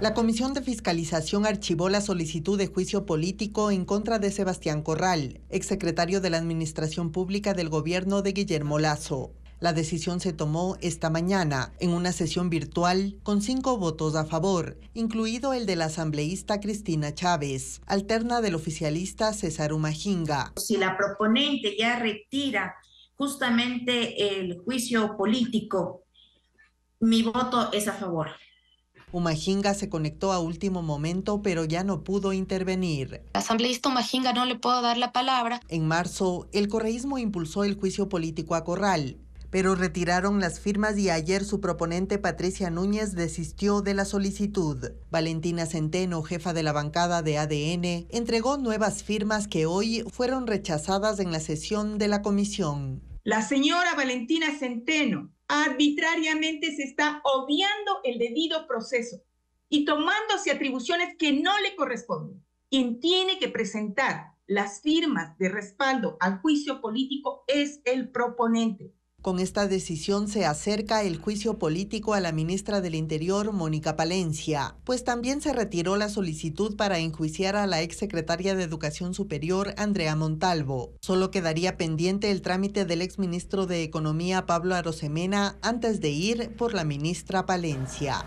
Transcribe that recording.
La Comisión de Fiscalización archivó la solicitud de juicio político en contra de Sebastián Corral, exsecretario de la Administración Pública del gobierno de Guillermo Lazo. La decisión se tomó esta mañana en una sesión virtual con cinco votos a favor, incluido el de la asambleísta Cristina Chávez, alterna del oficialista César Umajinga. Si la proponente ya retira justamente el juicio político, mi voto es a favor. Humajinga se conectó a último momento, pero ya no pudo intervenir. Asambleísta Humajinga no le puedo dar la palabra. En marzo, el correísmo impulsó el juicio político a Corral, pero retiraron las firmas y ayer su proponente Patricia Núñez desistió de la solicitud. Valentina Centeno, jefa de la bancada de ADN, entregó nuevas firmas que hoy fueron rechazadas en la sesión de la comisión. La señora Valentina Centeno, arbitrariamente se está obviando el debido proceso y tomándose atribuciones que no le corresponden. Quien tiene que presentar las firmas de respaldo al juicio político es el proponente. Con esta decisión se acerca el juicio político a la ministra del Interior, Mónica Palencia, pues también se retiró la solicitud para enjuiciar a la exsecretaria de Educación Superior, Andrea Montalvo. Solo quedaría pendiente el trámite del exministro de Economía, Pablo Arosemena, antes de ir por la ministra Palencia.